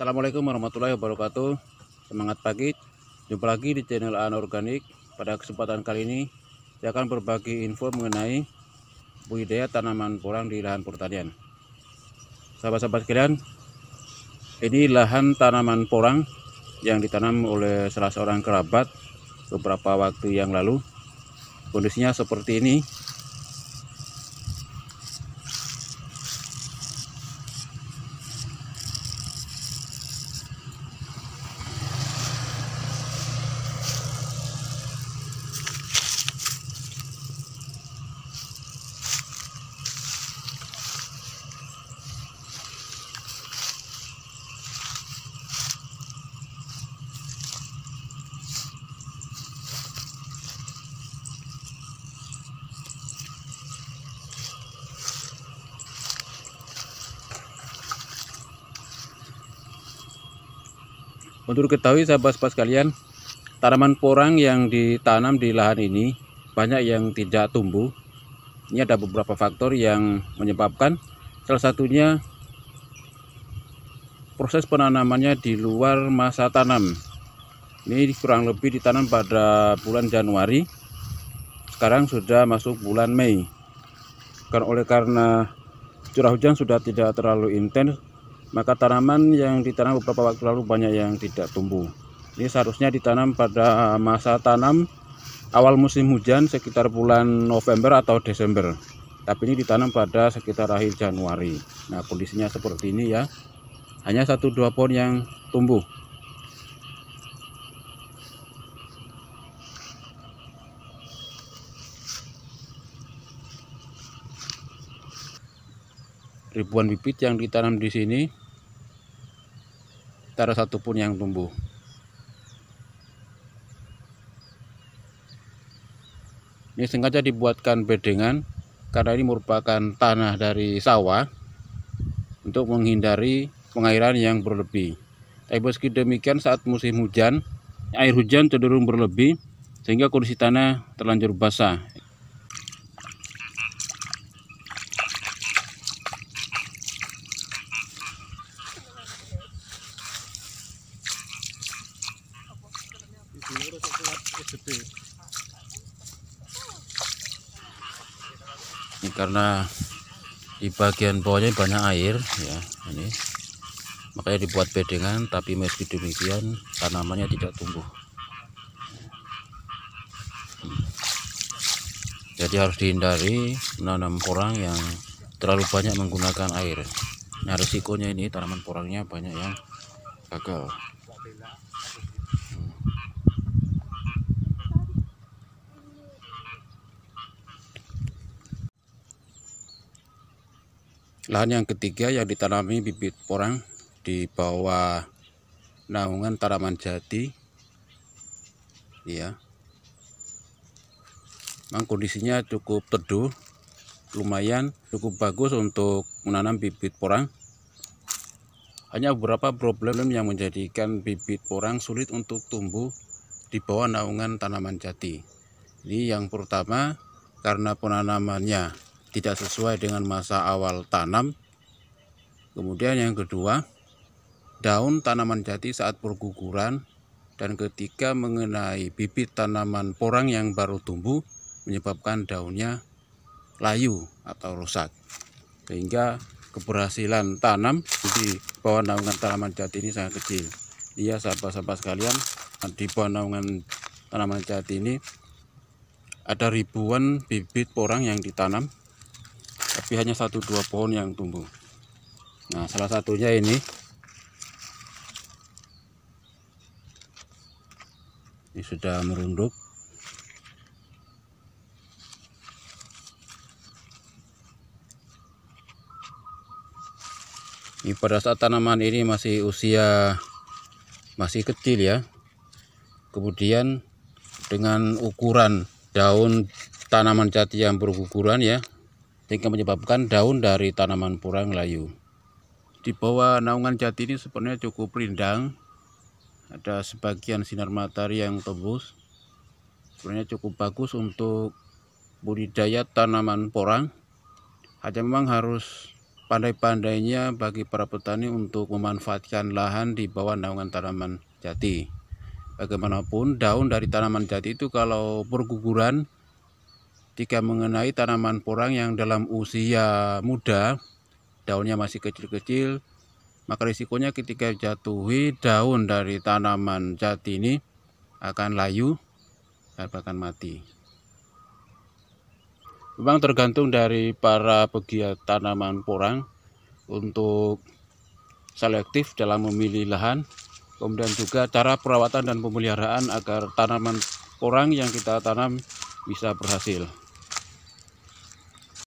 Assalamualaikum warahmatullahi wabarakatuh Semangat pagi Jumpa lagi di channel Anorganik Pada kesempatan kali ini Saya akan berbagi info mengenai Budidaya tanaman porang di lahan pertanian Sahabat-sahabat sekalian Ini lahan tanaman porang Yang ditanam oleh salah seorang kerabat Beberapa waktu yang lalu Kondisinya seperti ini Untuk ketahui sahabat-sahabat sekalian, tanaman porang yang ditanam di lahan ini banyak yang tidak tumbuh. Ini ada beberapa faktor yang menyebabkan salah satunya proses penanamannya di luar masa tanam. Ini kurang lebih ditanam pada bulan Januari. Sekarang sudah masuk bulan Mei. Karena oleh karena curah hujan sudah tidak terlalu intens maka tanaman yang ditanam beberapa waktu lalu banyak yang tidak tumbuh. Ini seharusnya ditanam pada masa tanam awal musim hujan sekitar bulan November atau Desember. Tapi ini ditanam pada sekitar akhir Januari. Nah, kondisinya seperti ini ya. Hanya satu dua pohon yang tumbuh. ribuan bibit yang ditanam di sini tidak ada satupun yang tumbuh ini sengaja dibuatkan bedengan karena ini merupakan tanah dari sawah untuk menghindari pengairan yang berlebih tapi meski demikian saat musim hujan air hujan cenderung berlebih sehingga kondisi tanah terlanjur basah ini karena di bagian bawahnya banyak air ya ini makanya dibuat bedengan tapi meski demikian tanamannya tidak tumbuh jadi harus dihindari menanam porang yang terlalu banyak menggunakan air nah resikonya ini tanaman porangnya banyak yang gagal Lahan yang ketiga yang ditanami bibit porang di bawah naungan tanaman jati. Ya. Memang kondisinya cukup teduh, lumayan cukup bagus untuk menanam bibit porang. Hanya beberapa problem yang menjadikan bibit porang sulit untuk tumbuh di bawah naungan tanaman jati. Ini yang pertama karena penanamannya tidak sesuai dengan masa awal tanam. Kemudian yang kedua, daun tanaman jati saat perguguran dan ketika mengenai bibit tanaman porang yang baru tumbuh menyebabkan daunnya layu atau rusak sehingga keberhasilan tanam di bawah naungan tanaman jati ini sangat kecil iya sahabat-sahabat sekalian di bawah naungan tanaman jati ini ada ribuan bibit porang yang ditanam tapi hanya satu dua pohon yang tumbuh nah salah satunya ini ini sudah merunduk ini pada saat tanaman ini masih usia masih kecil ya kemudian dengan ukuran daun tanaman jati yang berukuran ya sehingga menyebabkan daun dari tanaman purang layu. Di bawah naungan jati ini sebenarnya cukup rindang, ada sebagian sinar matahari yang tembus. Sebenarnya cukup bagus untuk budidaya tanaman porang. Hanya memang harus pandai-pandainya bagi para petani untuk memanfaatkan lahan di bawah naungan tanaman jati. Bagaimanapun daun dari tanaman jati itu kalau berguguran ketika mengenai tanaman porang yang dalam usia muda daunnya masih kecil-kecil maka risikonya ketika jatuhi daun dari tanaman jati ini akan layu dan bahkan mati memang tergantung dari para pegiat tanaman porang untuk selektif dalam memilih lahan kemudian juga cara perawatan dan pemeliharaan agar tanaman porang yang kita tanam bisa berhasil